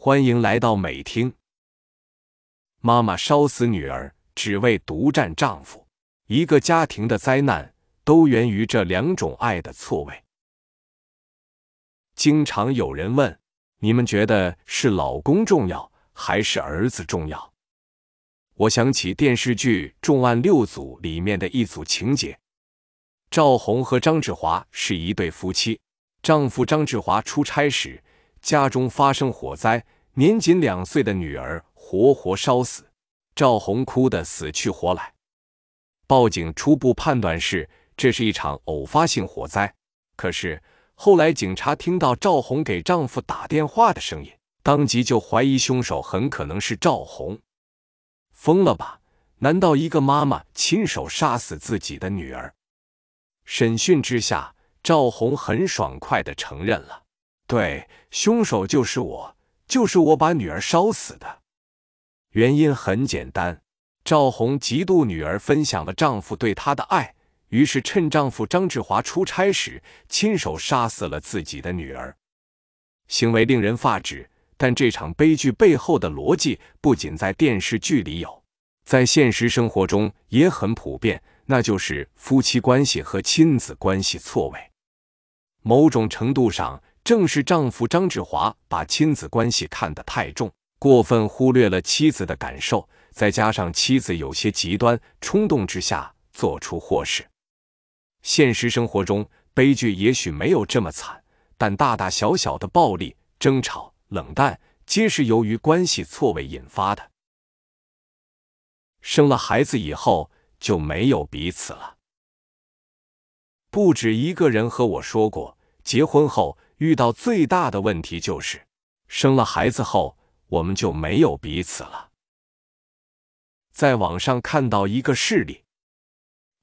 欢迎来到美听。妈妈烧死女儿，只为独占丈夫，一个家庭的灾难都源于这两种爱的错位。经常有人问，你们觉得是老公重要还是儿子重要？我想起电视剧《重案六组》里面的一组情节：赵红和张志华是一对夫妻，丈夫张志华出差时。家中发生火灾，年仅两岁的女儿活活烧死，赵红哭得死去活来。报警初步判断是这是一场偶发性火灾，可是后来警察听到赵红给丈夫打电话的声音，当即就怀疑凶手很可能是赵红。疯了吧？难道一个妈妈亲手杀死自己的女儿？审讯之下，赵红很爽快的承认了。对，凶手就是我，就是我把女儿烧死的。原因很简单，赵红嫉妒女儿分享了丈夫对她的爱，于是趁丈夫张志华出差时，亲手杀死了自己的女儿。行为令人发指，但这场悲剧背后的逻辑不仅在电视剧里有，在现实生活中也很普遍，那就是夫妻关系和亲子关系错位，某种程度上。正是丈夫张志华把亲子关系看得太重，过分忽略了妻子的感受，再加上妻子有些极端冲动之下做出祸事。现实生活中悲剧也许没有这么惨，但大大小小的暴力、争吵、冷淡，皆是由于关系错位引发的。生了孩子以后就没有彼此了。不止一个人和我说过，结婚后。遇到最大的问题就是，生了孩子后，我们就没有彼此了。在网上看到一个事例，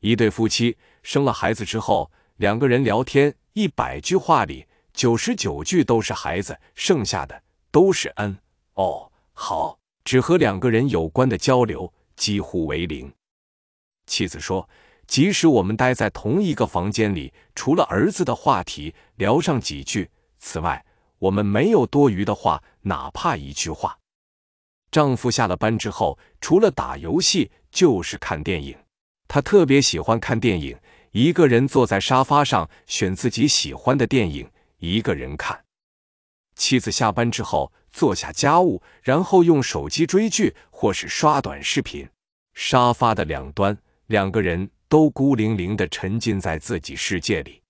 一对夫妻生了孩子之后，两个人聊天，一百句话里，九十九句都是孩子，剩下的都是嗯、哦、好，只和两个人有关的交流几乎为零。妻子说。即使我们待在同一个房间里，除了儿子的话题聊上几句，此外我们没有多余的话，哪怕一句话。丈夫下了班之后，除了打游戏就是看电影，他特别喜欢看电影，一个人坐在沙发上选自己喜欢的电影，一个人看。妻子下班之后做下家务，然后用手机追剧或是刷短视频。沙发的两端，两个人。都孤零零地沉浸在自己世界里。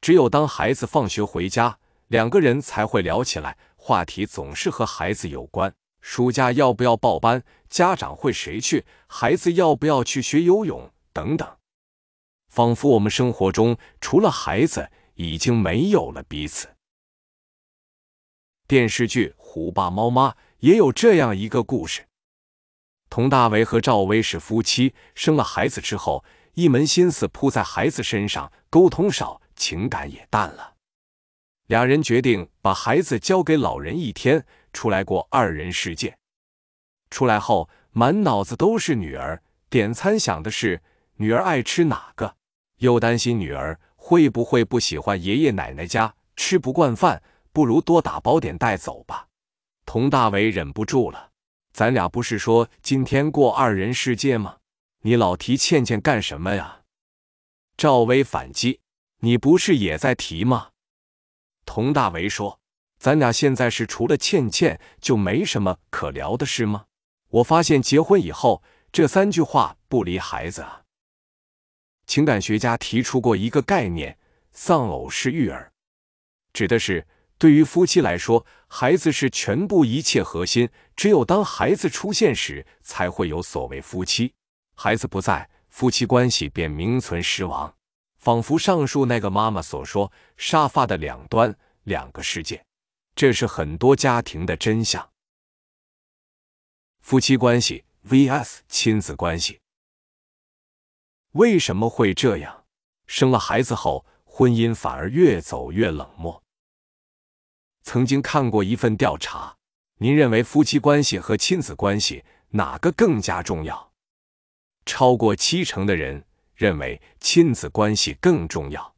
只有当孩子放学回家，两个人才会聊起来，话题总是和孩子有关：暑假要不要报班？家长会谁去？孩子要不要去学游泳？等等。仿佛我们生活中除了孩子，已经没有了彼此。电视剧《虎爸猫妈》也有这样一个故事。佟大为和赵薇是夫妻，生了孩子之后，一门心思扑在孩子身上，沟通少，情感也淡了。俩人决定把孩子交给老人一天出来过二人世界。出来后，满脑子都是女儿，点餐想的是女儿爱吃哪个，又担心女儿会不会不喜欢爷爷奶奶家，吃不惯饭，不如多打包点带走吧。佟大为忍不住了。咱俩不是说今天过二人世界吗？你老提倩倩干什么呀？赵薇反击：“你不是也在提吗？”佟大为说：“咱俩现在是除了倩倩就没什么可聊的事吗？”我发现结婚以后这三句话不离孩子啊。情感学家提出过一个概念，丧偶式育儿，指的是对于夫妻来说。孩子是全部一切核心，只有当孩子出现时，才会有所谓夫妻。孩子不在，夫妻关系便名存实亡，仿佛上述那个妈妈所说：“沙发的两端，两个世界。”这是很多家庭的真相。夫妻关系 vs 亲子关系，为什么会这样？生了孩子后，婚姻反而越走越冷漠。曾经看过一份调查，您认为夫妻关系和亲子关系哪个更加重要？超过七成的人认为亲子关系更重要。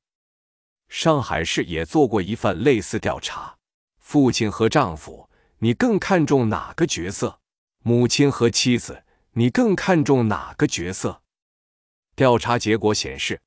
上海市也做过一份类似调查：父亲和丈夫，你更看重哪个角色？母亲和妻子，你更看重哪个角色？调查结果显示，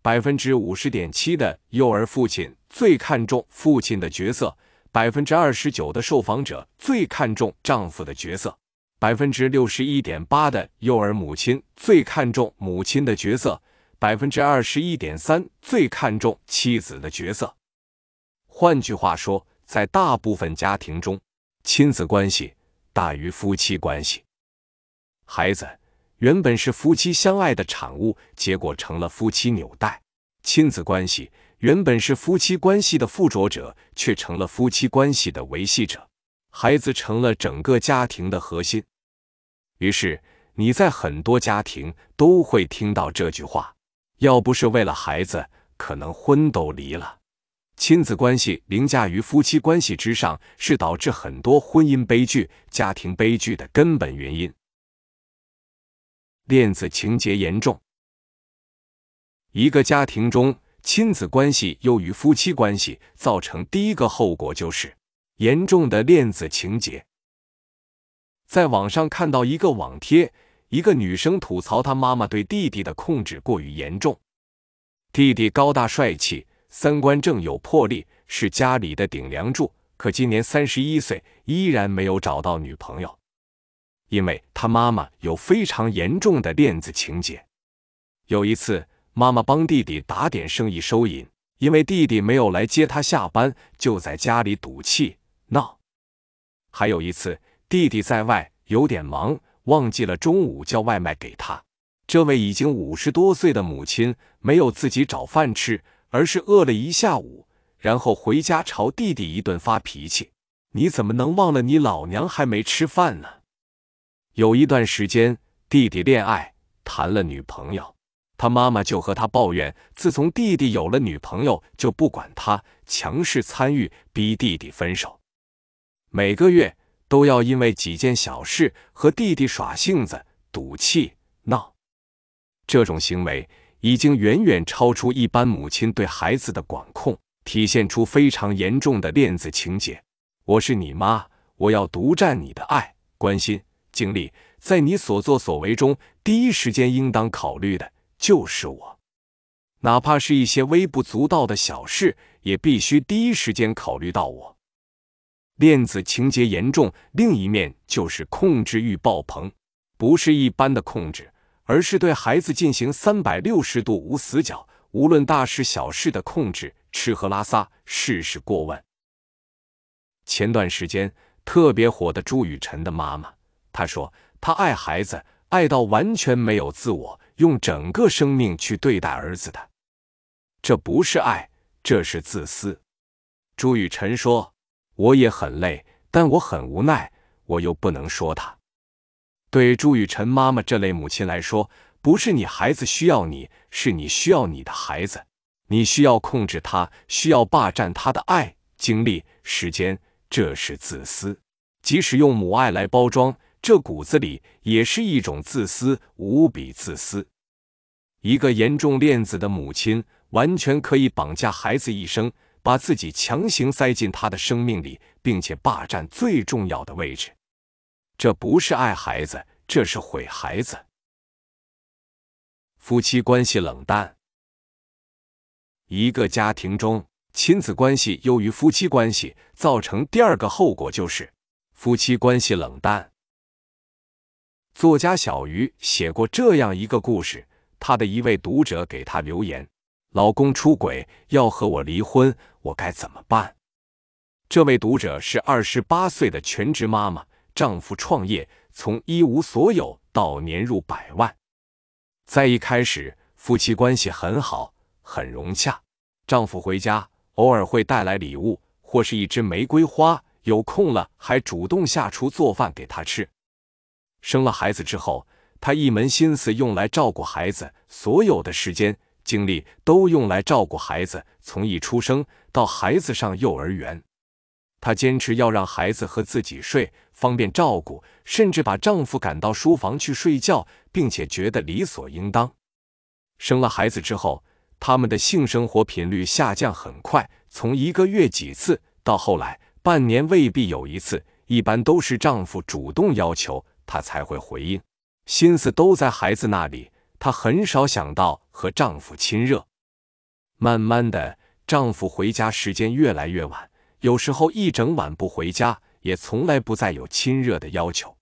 百分之五十点七的幼儿父亲最看重父亲的角色。百分之二十九的受访者最看重丈夫的角色，百分之六十一点八的幼儿母亲最看重母亲的角色，百分之二十一点三最看重妻子的角色。换句话说，在大部分家庭中，亲子关系大于夫妻关系。孩子原本是夫妻相爱的产物，结果成了夫妻纽带。亲子关系。原本是夫妻关系的附着者，却成了夫妻关系的维系者，孩子成了整个家庭的核心。于是你在很多家庭都会听到这句话：要不是为了孩子，可能婚都离了。亲子关系凌驾于夫妻关系之上，是导致很多婚姻悲剧、家庭悲剧的根本原因。恋子情节严重，一个家庭中。亲子关系优于夫妻关系，造成第一个后果就是严重的恋子情节。在网上看到一个网贴，一个女生吐槽她妈妈对弟弟的控制过于严重。弟弟高大帅气，三观正，有魄力，是家里的顶梁柱，可今年三十一岁，依然没有找到女朋友，因为他妈妈有非常严重的恋子情节。有一次。妈妈帮弟弟打点生意收银，因为弟弟没有来接他下班，就在家里赌气闹。还有一次，弟弟在外有点忙，忘记了中午叫外卖给他。这位已经五十多岁的母亲没有自己找饭吃，而是饿了一下午，然后回家朝弟弟一顿发脾气：“你怎么能忘了你老娘还没吃饭呢？”有一段时间，弟弟恋爱，谈了女朋友。他妈妈就和他抱怨，自从弟弟有了女朋友，就不管他，强势参与，逼弟弟分手，每个月都要因为几件小事和弟弟耍性子、赌气、闹。这种行为已经远远超出一般母亲对孩子的管控，体现出非常严重的恋子情节。我是你妈，我要独占你的爱、关心、精力，在你所作所为中，第一时间应当考虑的。就是我，哪怕是一些微不足道的小事，也必须第一时间考虑到我。链子情节严重，另一面就是控制欲爆棚，不是一般的控制，而是对孩子进行三百六十度无死角，无论大事小事的控制，吃喝拉撒事事过问。前段时间特别火的朱雨辰的妈妈，她说她爱孩子，爱到完全没有自我。用整个生命去对待儿子的，这不是爱，这是自私。朱雨辰说：“我也很累，但我很无奈，我又不能说他。”对朱雨辰妈妈这类母亲来说，不是你孩子需要你，是你需要你的孩子，你需要控制他，需要霸占他的爱、精力、时间，这是自私。即使用母爱来包装，这骨子里也是一种自私，无比自私。一个严重恋子的母亲，完全可以绑架孩子一生，把自己强行塞进他的生命里，并且霸占最重要的位置。这不是爱孩子，这是毁孩子。夫妻关系冷淡，一个家庭中亲子关系优于夫妻关系，造成第二个后果就是夫妻关系冷淡。作家小鱼写过这样一个故事。她的一位读者给她留言：“老公出轨，要和我离婚，我该怎么办？”这位读者是二十八岁的全职妈妈，丈夫创业，从一无所有到年入百万。在一开始，夫妻关系很好，很融洽。丈夫回家，偶尔会带来礼物，或是一支玫瑰花；有空了，还主动下厨做饭给她吃。生了孩子之后，她一门心思用来照顾孩子，所有的时间精力都用来照顾孩子。从一出生到孩子上幼儿园，她坚持要让孩子和自己睡，方便照顾，甚至把丈夫赶到书房去睡觉，并且觉得理所应当。生了孩子之后，他们的性生活频率下降很快，从一个月几次到后来半年未必有一次，一般都是丈夫主动要求，她才会回应。心思都在孩子那里，她很少想到和丈夫亲热。慢慢的，丈夫回家时间越来越晚，有时候一整晚不回家，也从来不再有亲热的要求。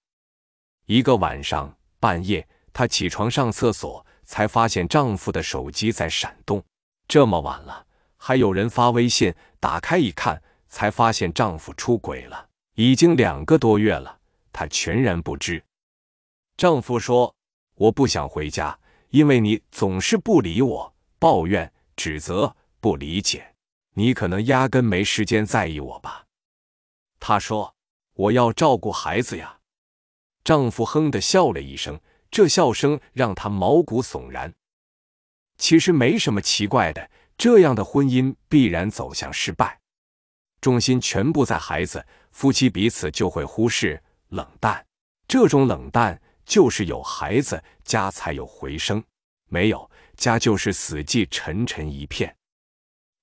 一个晚上半夜，她起床上厕所，才发现丈夫的手机在闪动。这么晚了，还有人发微信。打开一看，才发现丈夫出轨了。已经两个多月了，她全然不知。丈夫说：“我不想回家，因为你总是不理我，抱怨、指责、不理解，你可能压根没时间在意我吧。”她说：“我要照顾孩子呀。”丈夫哼的笑了一声，这笑声让他毛骨悚然。其实没什么奇怪的，这样的婚姻必然走向失败，重心全部在孩子，夫妻彼此就会忽视、冷淡，这种冷淡。就是有孩子，家才有回声；没有家，就是死寂沉沉一片。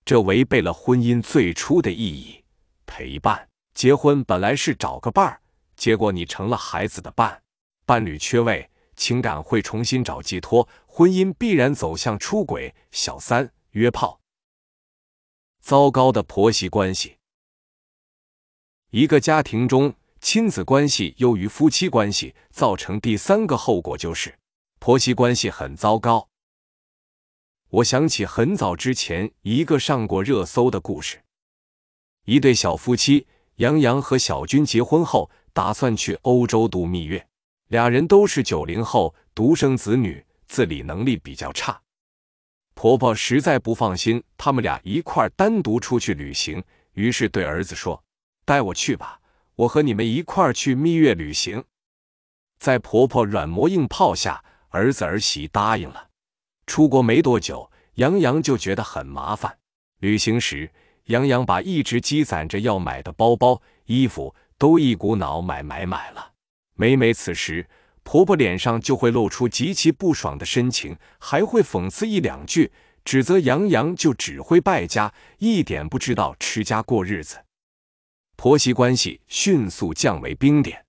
这违背了婚姻最初的意义——陪伴。结婚本来是找个伴儿，结果你成了孩子的伴，伴侣缺位，情感会重新找寄托，婚姻必然走向出轨、小三、约炮。糟糕的婆媳关系，一个家庭中。亲子关系优于夫妻关系，造成第三个后果就是婆媳关系很糟糕。我想起很早之前一个上过热搜的故事：一对小夫妻杨洋和小军结婚后，打算去欧洲度蜜月。俩人都是九零后独生子女，自理能力比较差，婆婆实在不放心他们俩一块单独出去旅行，于是对儿子说：“带我去吧。”我和你们一块儿去蜜月旅行，在婆婆软磨硬泡下，儿子儿媳答应了。出国没多久，杨洋就觉得很麻烦。旅行时，杨洋把一直积攒着要买的包包、衣服都一股脑买买买了。每每此时，婆婆脸上就会露出极其不爽的神情，还会讽刺一两句，指责杨洋就只会败家，一点不知道持家过日子。婆媳关系迅速降为冰点。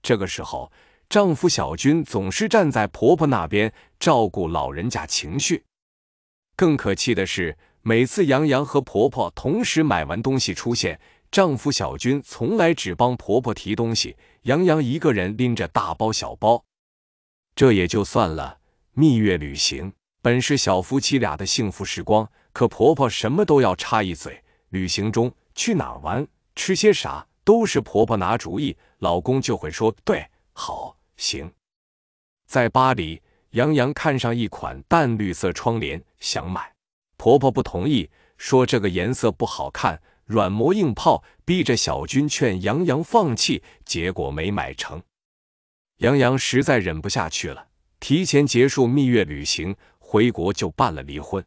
这个时候，丈夫小军总是站在婆婆那边，照顾老人家情绪。更可气的是，每次杨洋和婆婆同时买完东西出现，丈夫小军从来只帮婆婆提东西，杨洋一个人拎着大包小包。这也就算了，蜜月旅行本是小夫妻俩的幸福时光，可婆婆什么都要插一嘴。旅行中去哪玩？吃些啥都是婆婆拿主意，老公就会说对，好，行。在巴黎，杨洋看上一款淡绿色窗帘，想买，婆婆不同意，说这个颜色不好看，软磨硬泡，逼着小军劝杨洋放弃，结果没买成。杨洋实在忍不下去了，提前结束蜜月旅行，回国就办了离婚。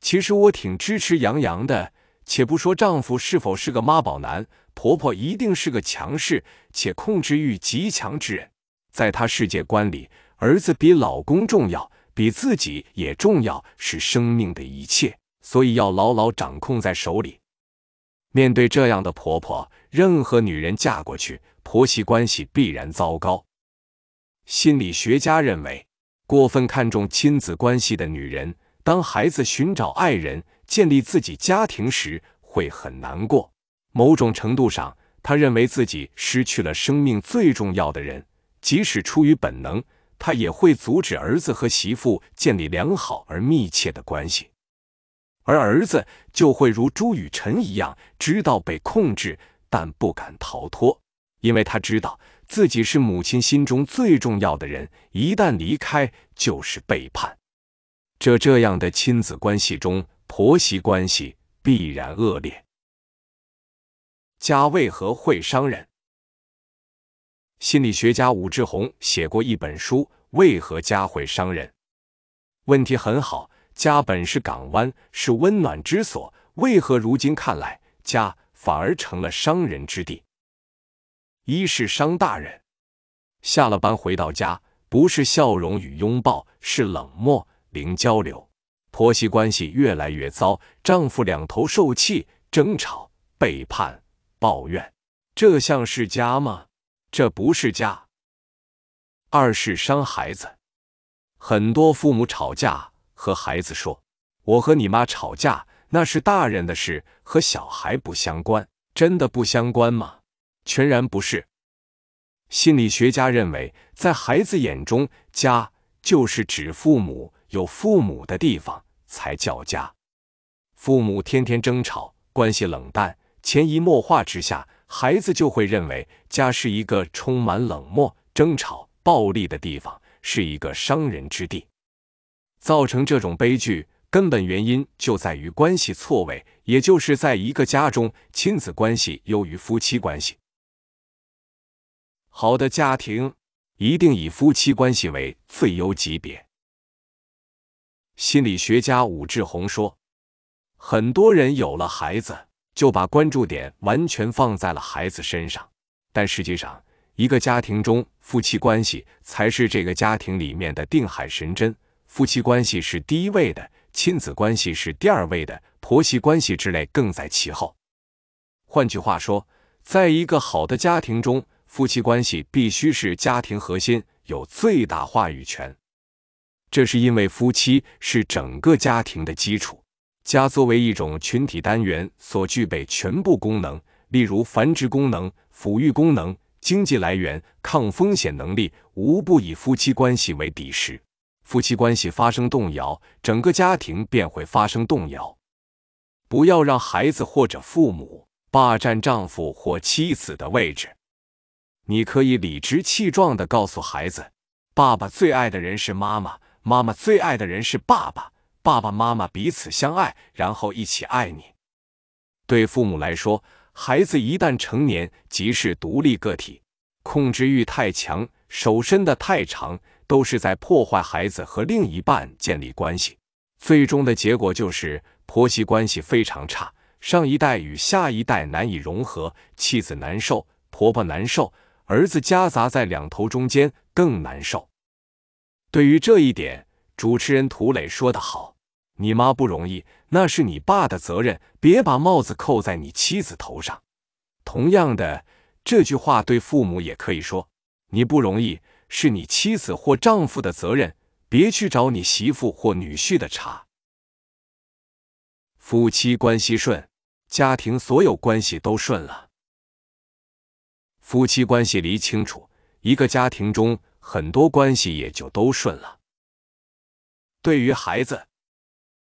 其实我挺支持杨洋的。且不说丈夫是否是个妈宝男，婆婆一定是个强势且控制欲极强之人。在她世界观里，儿子比老公重要，比自己也重要，是生命的一切，所以要牢牢掌控在手里。面对这样的婆婆，任何女人嫁过去，婆媳关系必然糟糕。心理学家认为，过分看重亲子关系的女人，当孩子寻找爱人。建立自己家庭时会很难过，某种程度上，他认为自己失去了生命最重要的人。即使出于本能，他也会阻止儿子和媳妇建立良好而密切的关系，而儿子就会如朱雨辰一样，知道被控制但不敢逃脱，因为他知道自己是母亲心中最重要的人，一旦离开就是背叛。这这样的亲子关系中。婆媳关系必然恶劣，家为何会伤人？心理学家武志红写过一本书《为何家会伤人》，问题很好。家本是港湾，是温暖之所，为何如今看来家反而成了伤人之地？一是伤大人，下了班回到家，不是笑容与拥抱，是冷漠，零交流。婆媳关系越来越糟，丈夫两头受气，争吵、背叛、抱怨，这像是家吗？这不是家。二是伤孩子，很多父母吵架，和孩子说：“我和你妈吵架，那是大人的事，和小孩不相关。”真的不相关吗？全然不是。心理学家认为，在孩子眼中，家就是指父母有父母的地方。才叫家。父母天天争吵，关系冷淡，潜移默化之下，孩子就会认为家是一个充满冷漠、争吵、暴力的地方，是一个伤人之地。造成这种悲剧根本原因就在于关系错位，也就是在一个家中，亲子关系优于夫妻关系。好的家庭一定以夫妻关系为最优级别。心理学家武志红说：“很多人有了孩子，就把关注点完全放在了孩子身上。但实际上，一个家庭中，夫妻关系才是这个家庭里面的定海神针。夫妻关系是第一位的，亲子关系是第二位的，婆媳关系之类更在其后。换句话说，在一个好的家庭中，夫妻关系必须是家庭核心，有最大话语权。”这是因为夫妻是整个家庭的基础，家作为一种群体单元所具备全部功能，例如繁殖功能、抚育功能、经济来源、抗风险能力，无不以夫妻关系为底石。夫妻关系发生动摇，整个家庭便会发生动摇。不要让孩子或者父母霸占丈夫或妻子的位置。你可以理直气壮地告诉孩子：“爸爸最爱的人是妈妈。”妈妈最爱的人是爸爸，爸爸妈妈彼此相爱，然后一起爱你。对父母来说，孩子一旦成年，即是独立个体，控制欲太强，手伸得太长，都是在破坏孩子和另一半建立关系。最终的结果就是婆媳关系非常差，上一代与下一代难以融合，妻子难受，婆婆难受，儿子夹杂在两头中间更难受。对于这一点，主持人涂磊说得好：“你妈不容易，那是你爸的责任，别把帽子扣在你妻子头上。”同样的，这句话对父母也可以说：“你不容易，是你妻子或丈夫的责任，别去找你媳妇或女婿的茬。”夫妻关系顺，家庭所有关系都顺了。夫妻关系理清楚，一个家庭中。很多关系也就都顺了。对于孩子，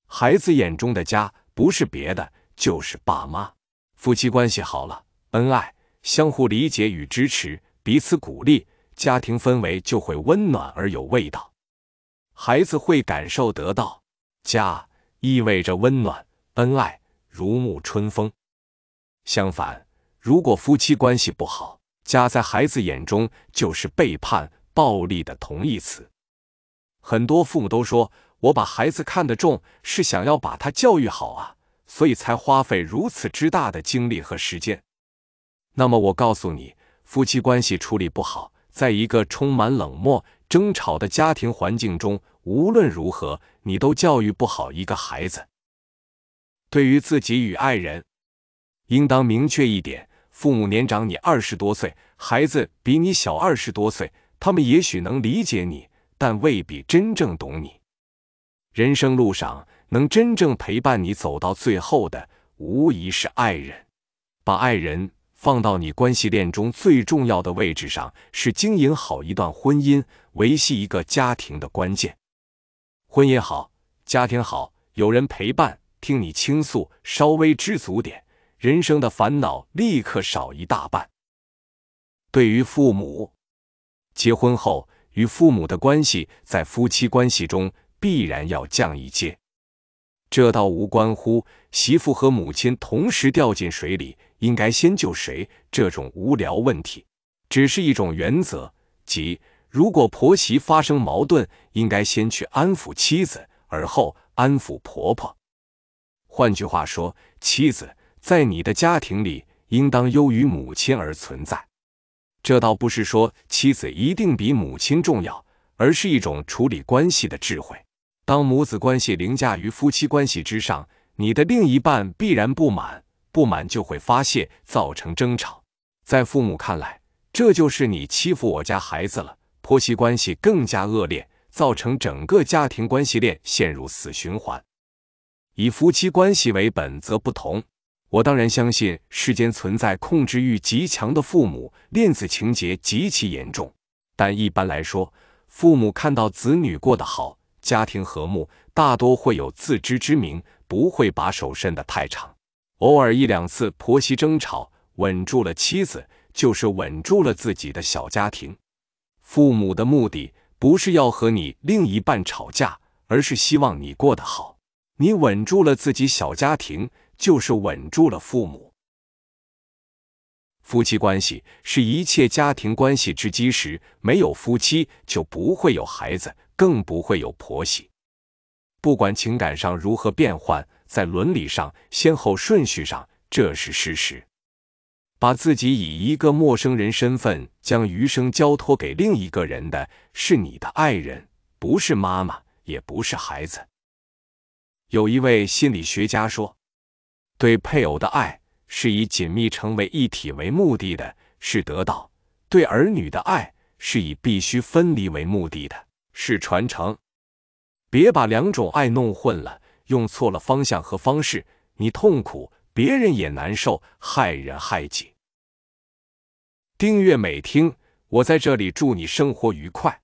孩子眼中的家不是别的，就是爸妈。夫妻关系好了，恩爱，相互理解与支持，彼此鼓励，家庭氛围就会温暖而有味道，孩子会感受得到，家意味着温暖、恩爱、如沐春风。相反，如果夫妻关系不好，家在孩子眼中就是背叛。暴力的同义词，很多父母都说：“我把孩子看得重，是想要把他教育好啊，所以才花费如此之大的精力和时间。”那么我告诉你，夫妻关系处理不好，在一个充满冷漠争吵的家庭环境中，无论如何，你都教育不好一个孩子。对于自己与爱人，应当明确一点：父母年长你二十多岁，孩子比你小二十多岁。他们也许能理解你，但未必真正懂你。人生路上，能真正陪伴你走到最后的，无疑是爱人。把爱人放到你关系链中最重要的位置上，是经营好一段婚姻、维系一个家庭的关键。婚姻好，家庭好，有人陪伴，听你倾诉，稍微知足点，人生的烦恼立刻少一大半。对于父母。结婚后，与父母的关系在夫妻关系中必然要降一阶。这倒无关乎媳妇和母亲同时掉进水里，应该先救谁这种无聊问题，只是一种原则，即如果婆媳发生矛盾，应该先去安抚妻子，而后安抚婆婆。换句话说，妻子在你的家庭里应当优于母亲而存在。这倒不是说妻子一定比母亲重要，而是一种处理关系的智慧。当母子关系凌驾于夫妻关系之上，你的另一半必然不满，不满就会发泄，造成争吵。在父母看来，这就是你欺负我家孩子了，婆媳关系更加恶劣，造成整个家庭关系链陷入死循环。以夫妻关系为本则不同。我当然相信世间存在控制欲极强的父母，恋子情节极其严重。但一般来说，父母看到子女过得好，家庭和睦，大多会有自知之明，不会把手伸得太长。偶尔一两次婆媳争吵，稳住了妻子，就是稳住了自己的小家庭。父母的目的不是要和你另一半吵架，而是希望你过得好。你稳住了自己小家庭。就是稳住了父母。夫妻关系是一切家庭关系之基石，没有夫妻就不会有孩子，更不会有婆媳。不管情感上如何变换，在伦理上、先后顺序上，这是事实。把自己以一个陌生人身份将余生交托给另一个人的是你的爱人，不是妈妈，也不是孩子。有一位心理学家说。对配偶的爱是以紧密成为一体为目的的，是得到；对儿女的爱是以必须分离为目的的，是传承。别把两种爱弄混了，用错了方向和方式，你痛苦，别人也难受，害人害己。订阅美听，我在这里祝你生活愉快。